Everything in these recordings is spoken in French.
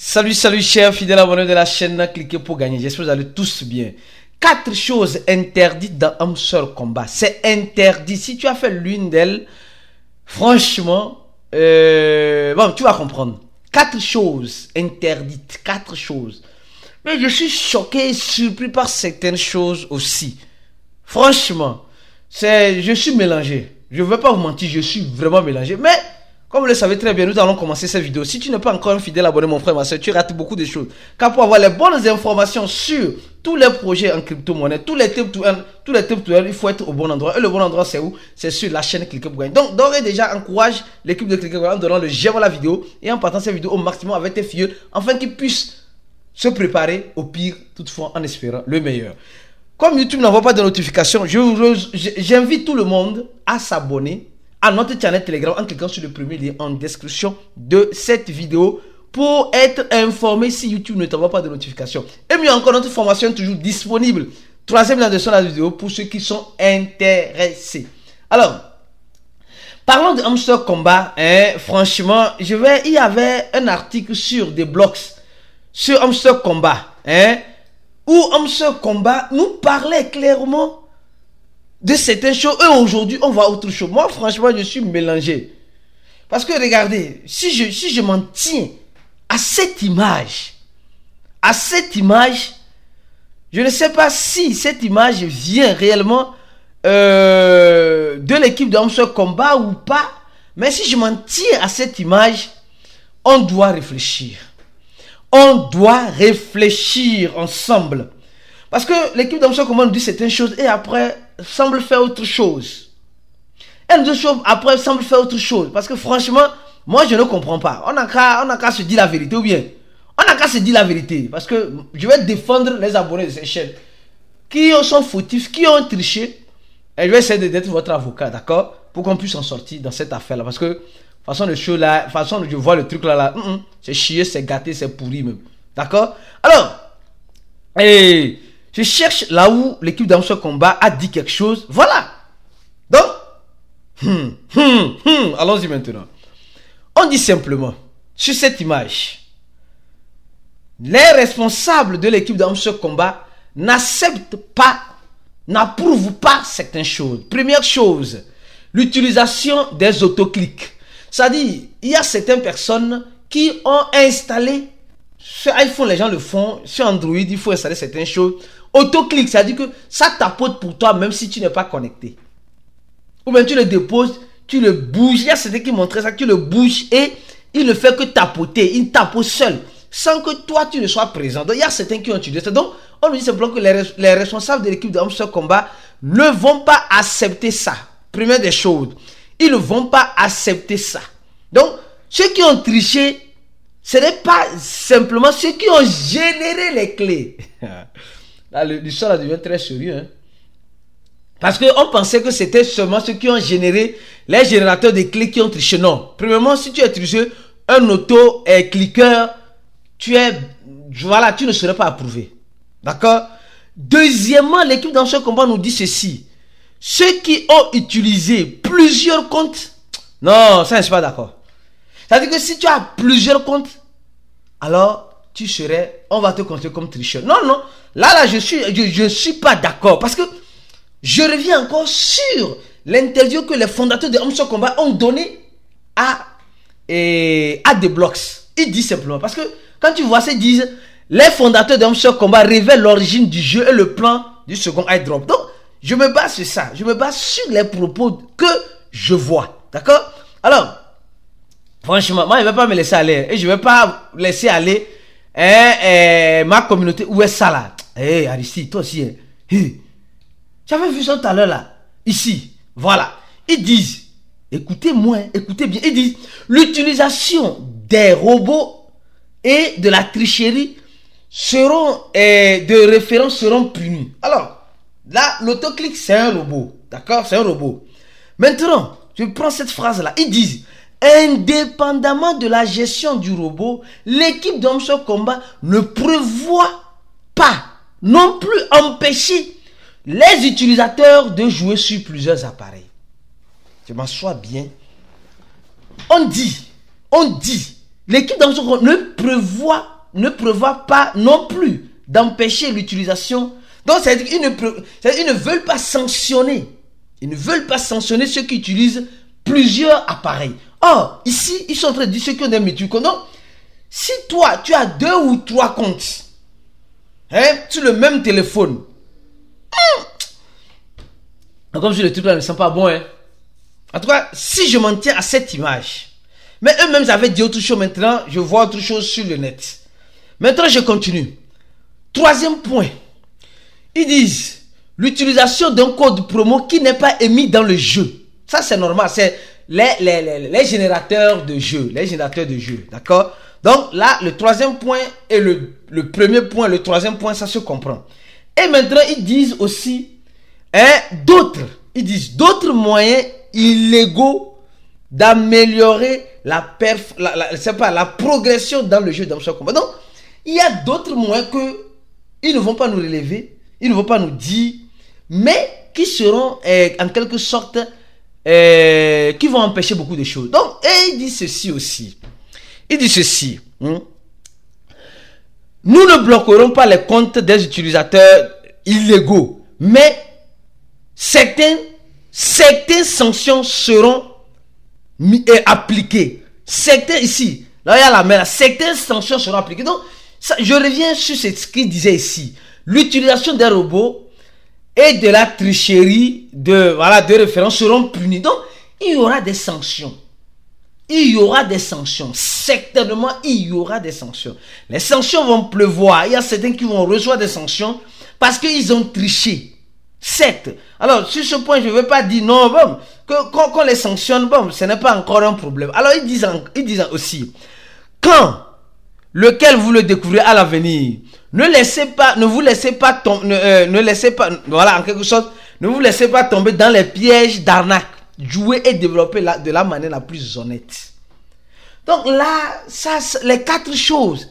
Salut, salut, chers fidèles abonnés de la chaîne, cliquez pour gagner. J'espère que vous allez tous bien. Quatre choses interdites dans un seul combat. C'est interdit. Si tu as fait l'une d'elles, franchement, euh, bon, tu vas comprendre. Quatre choses interdites. Quatre choses. Mais je suis choqué et surpris par certaines choses aussi. Franchement, c'est, je suis mélangé. Je ne veux pas vous mentir, je suis vraiment mélangé. Mais comme vous le savez très bien, nous allons commencer cette vidéo. Si tu n'es pas encore un fidèle abonné, mon frère, ma soeur, tu rates beaucoup de choses. Car pour avoir les bonnes informations sur tous les projets en crypto-monnaie, tous les tips tous les tips il faut être au bon endroit. Et le bon endroit, c'est où C'est sur la chaîne ClickUp Donc, d'ores et déjà, encourage l'équipe de ClickUp Gain en donnant le j'aime à la vidéo et en partant cette vidéo au maximum avec tes filles, afin qu'ils puissent se préparer au pire, toutefois en espérant le meilleur. Comme YouTube n'envoie pas de notifications, j'invite tout le monde à s'abonner à notre channel Telegram en cliquant sur le premier lien en description de cette vidéo pour être informé si YouTube ne t'envoie pas de notification. Et mieux encore, notre formation est toujours disponible. Troisième lien de la vidéo pour ceux qui sont intéressés. Alors, parlons de Hamster Combat. Hein, franchement, je vais, il y avait un article sur des blogs sur Hamster Combat. Hein, où Hamster Combat nous parlait clairement de certaines choses et aujourd'hui on voit autre chose. Moi franchement je suis mélangé. Parce que regardez, si je, si je m'en tiens à cette image, à cette image, je ne sais pas si cette image vient réellement euh, de l'équipe d'Amso Combat ou pas, mais si je m'en tiens à cette image, on doit réfléchir. On doit réfléchir ensemble. Parce que l'équipe d'Amso Combat nous dit certaines choses et après semble faire autre chose. Enzo Chauve, après, semble faire autre chose. Parce que franchement, moi, je ne comprends pas. On n'a qu'à se dire la vérité ou bien On n'a qu'à se dire la vérité. Parce que je vais défendre les abonnés de ces chaîne qui sont fautifs, qui ont triché. Et je vais essayer d'être votre avocat, d'accord Pour qu'on puisse en sortir dans cette affaire-là. Parce que, façon de show là, façon je vois le truc là, là, c'est chier, c'est gâté, c'est pourri même. D'accord Alors, et je cherche là où l'équipe d'Amso Combat a dit quelque chose. Voilà. Donc, hum, hum, hum, allons-y maintenant. On dit simplement, sur cette image, les responsables de l'équipe d'Amso Combat n'acceptent pas, n'approuvent pas certaines choses. Première chose, l'utilisation des autoclics. C'est-à-dire, il y a certaines personnes qui ont installé sur iPhone, les gens le font. Sur Android, il faut installer certaines choses. Autoclic, ça à dire que ça tapote pour toi même si tu n'es pas connecté. Ou bien tu le déposes, tu le bouges. Il y a certains qui montraient ça, tu le bouges et il ne fait que tapoter. Il tapote seul, sans que toi tu ne sois présent. Donc il y a certains qui ont utilisé ça. Donc on nous dit simplement que les, responsables de l'équipe de sur Combat ne vont pas accepter ça. Première des choses, ils ne vont pas accepter ça. Donc ceux qui ont triché, ce n'est pas simplement ceux qui ont généré les clés. Ah, là, le, devient très sérieux. Hein. Parce qu'on pensait que c'était seulement ceux qui ont généré les générateurs de clics qui ont triché. Non. Premièrement, si tu es triché un auto-cliqueur, tu es. Voilà, tu ne serais pas approuvé. D'accord Deuxièmement, l'équipe dans combat nous dit ceci. Ceux qui ont utilisé plusieurs comptes. Non, ça, je ne suis pas d'accord. C'est-à-dire que si tu as plusieurs comptes, alors tu serais, on va te compter comme tricheur. Non, non, là, là, je suis, je, suis pas d'accord parce que je reviens encore sur l'interview que les fondateurs de Homme Combat ont donné à, et, à des blocs. Ils disent simplement, parce que quand tu vois, ils disent, les fondateurs de Homme Combat révèlent l'origine du jeu et le plan du second drop. Donc, je me base sur ça, je me base sur les propos que je vois. D'accord Alors, franchement, moi, je ne vais pas me laisser aller et je vais pas laisser aller eh, eh, ma communauté, où est ça là Eh, Aristide, toi aussi. Hein. J'avais vu ça tout à l'heure là. Ici. Voilà. Ils disent, écoutez-moi, écoutez bien, ils disent, l'utilisation des robots et de la tricherie seront, eh, de référence seront punis. Alors, là, l'autoclick, c'est un robot. D'accord C'est un robot. Maintenant, je prends cette phrase là. Ils disent, Indépendamment de la gestion du robot, l'équipe d'Homeshore Combat ne prévoit pas non plus empêcher les utilisateurs de jouer sur plusieurs appareils. Je m'assois bien. On dit, on dit, l'équipe d'Homeshore Combat ne prévoit, ne prévoit pas non plus d'empêcher l'utilisation. Donc, c'est-à-dire qu'ils ne, ils ne veulent pas sanctionner. Ils ne veulent pas sanctionner ceux qui utilisent plusieurs appareils. Oh ici, ils sont en train de dire ce qu'on aime et Si toi, tu as deux ou trois comptes hein, sur le même téléphone, hmm, comme si le truc là ne sent pas bon. Hein. En tout cas, si je m'en tiens à cette image, mais eux-mêmes avaient dit autre chose maintenant, je vois autre chose sur le net. Maintenant, je continue. Troisième point. Ils disent l'utilisation d'un code promo qui n'est pas émis dans le jeu. Ça, c'est normal. C'est les, générateurs de jeux. Les générateurs de jeux, d'accord Donc là, le troisième point et le, le, premier point, le troisième point, ça se comprend. Et maintenant, ils disent aussi hein, d'autres, ils disent d'autres moyens illégaux d'améliorer la, perf, la, pas, la progression dans le jeu d'Amsha Combat. Donc, il y a d'autres moyens que ils ne vont pas nous relever, ils ne vont pas nous dire, mais qui seront eh, en quelque sorte euh, qui vont empêcher beaucoup de choses. Donc, et il dit ceci aussi. Il dit ceci. Hmm. Nous ne bloquerons pas les comptes des utilisateurs illégaux, mais certains, certaines sanctions seront euh, appliquées. Certains ici, là il y la mer, certaines sanctions seront appliquées. Donc, je reviens sur ce qu'il disait ici. L'utilisation des robots et de la tricherie de, voilà, de référence seront punis. Donc, il y aura des sanctions. Il y aura des sanctions. Certainement, il y aura des sanctions. Les sanctions vont pleuvoir. Il y a certains qui vont recevoir des sanctions parce qu'ils ont triché. Certes. Alors, sur ce point, je ne veux pas dire non, bon, que, quand, on les sanctionne, bon, ce n'est pas encore un problème. Alors, ils disent, ils disent aussi, quand lequel vous le découvrez à l'avenir, ne laissez pas, ne vous laissez pas tomber, euh, ne, laissez pas, voilà, en quelque ne vous laissez pas tomber dans les pièges d'arnaque. Jouer et développer de la manière la plus honnête. Donc là, ça, les quatre choses.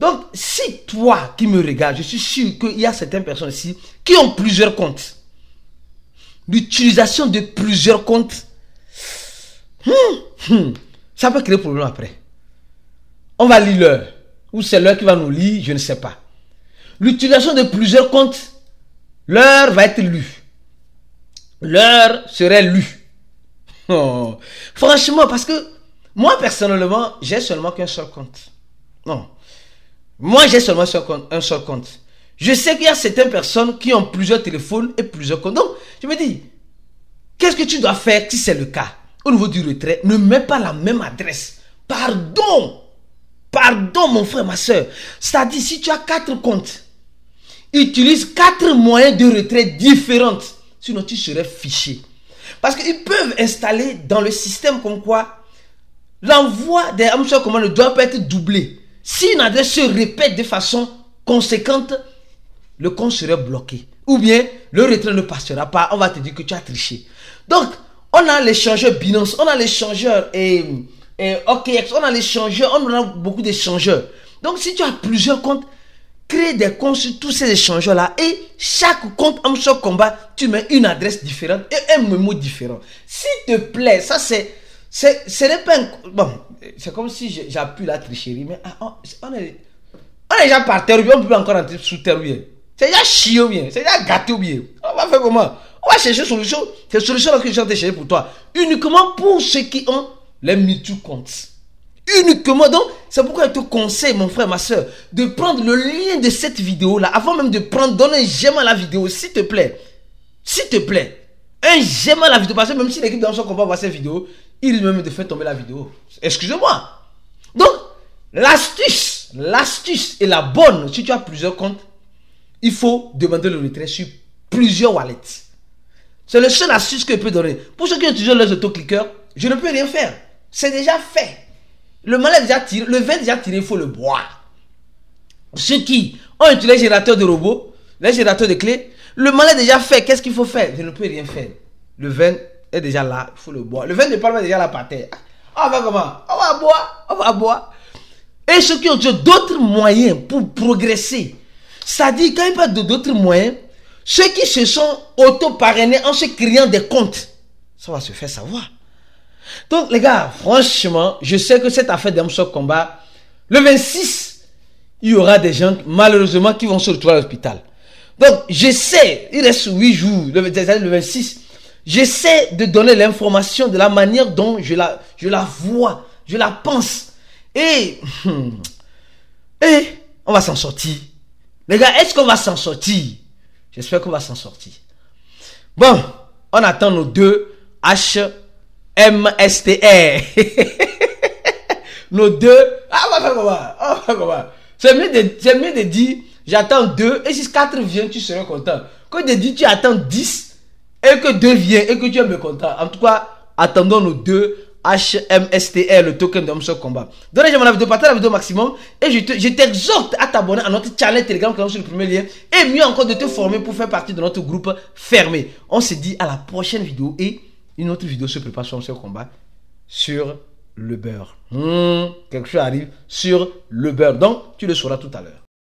Donc, si toi qui me regardes, je suis sûr qu'il y a certaines personnes ici qui ont plusieurs comptes. L'utilisation de plusieurs comptes, hmm, hmm, ça peut créer problème après. On va lire l'heure. Ou c'est l'heure qui va nous lire, je ne sais pas l'utilisation de plusieurs comptes, l'heure va être lue. L'heure serait lue. Oh. Franchement, parce que moi personnellement, j'ai seulement qu'un seul compte. Non. Moi, j'ai seulement un seul compte. Je sais qu'il y a certaines personnes qui ont plusieurs téléphones et plusieurs comptes. Donc, je me dis, qu'est-ce que tu dois faire si c'est le cas Au niveau du retrait, ne mets pas la même adresse. Pardon Pardon, mon frère, ma soeur. C'est-à-dire, si tu as quatre comptes, utilise quatre moyens de retrait différents. Sinon, tu serais fiché. Parce qu'ils peuvent installer dans le système comme quoi l'envoi des hamsters commandes ne doit pas être doublé. Si une adresse se répète de façon conséquente, le compte serait bloqué. Ou bien le retrait ne passera pas. On va te dire que tu as triché. Donc, on a changeurs Binance, on a l'échangeur et, eh, et eh, OKX, on a changeurs on a beaucoup d'échangeurs. Donc, si tu as plusieurs comptes, Créer des comptes sur tous ces échangeurs là et chaque compte, en ce combat, tu mets une adresse différente et un mot différent. S'il te plaît, ça c'est. un. Bon, c'est comme si j'appuie la tricherie, mais ah, on, est, on est déjà par terre, on peut encore entrer sous terre, bien. C'est déjà chiant, bien. C'est déjà gâté, bien. On va faire comment On va chercher solution. C'est solution que j'ai vais chercher pour toi. Uniquement pour ceux qui ont les mutu comptes uniquement. Donc, c'est pourquoi je te conseille, mon frère, ma soeur, de prendre le lien de cette vidéo-là. Avant même de prendre, donner un j'aime à la vidéo, s'il te plaît. S'il te plaît. Un j'aime à la vidéo. Parce que même si l'équipe d'Anson pas voir cette vidéo, il même de faire tomber la vidéo. Excusez-moi. Donc, l'astuce, l'astuce est la bonne. Si tu as plusieurs comptes, il faut demander le retrait sur plusieurs wallets. C'est le seul astuce que je peux donner. Pour ceux qui ont toujours leurs autocliqueurs, je ne peux rien faire. C'est déjà fait. Le vin déjà tiré, le vin déjà tiré, il faut le boire. Ceux qui ont utilisé les générateurs de robots, les générateurs de clés, le mal est déjà fait, qu'est-ce qu'il faut faire Je ne peux rien faire. Le vin est déjà là, il faut le boire. Le vin de palme est déjà là par terre. Ah, on va comment On va boire, on va boire. Et ceux qui ont d'autres moyens pour progresser, ça dit dire quand ils parlent d'autres moyens, ceux qui se sont auto-parrainés en se créant des comptes, ça va se faire savoir. Donc, les gars, franchement, je sais que cette affaire d'Amsok Combat, le 26, il y aura des gens, malheureusement, qui vont se retrouver à l'hôpital. Donc, j'essaie, il reste 8 jours, le 26, j'essaie de donner l'information de la manière dont je la, je la vois, je la pense. Et, et on va s'en sortir. Les gars, est-ce qu'on va s'en sortir J'espère qu'on va s'en sortir. Bon, on attend nos deux H MSTR. Nos deux. Ah, va comment C'est mieux, de dire j'attends deux et si quatre vient, tu seras content. Que de dire tu attends 10 et que deux viennent et que tu es content En tout cas, attendons nos deux. HMSTR, le token de sur Combat. donnez moi la vidéo, partage la vidéo maximum et je t'exhorte à t'abonner à notre channel Telegram qui est sur le premier lien et mieux encore de te former pour faire partie de notre groupe fermé. On se dit à la prochaine vidéo et une autre vidéo se prépare sur ce combat sur le beurre. Hmm, quelque chose arrive sur le beurre. Donc, tu le sauras tout à l'heure.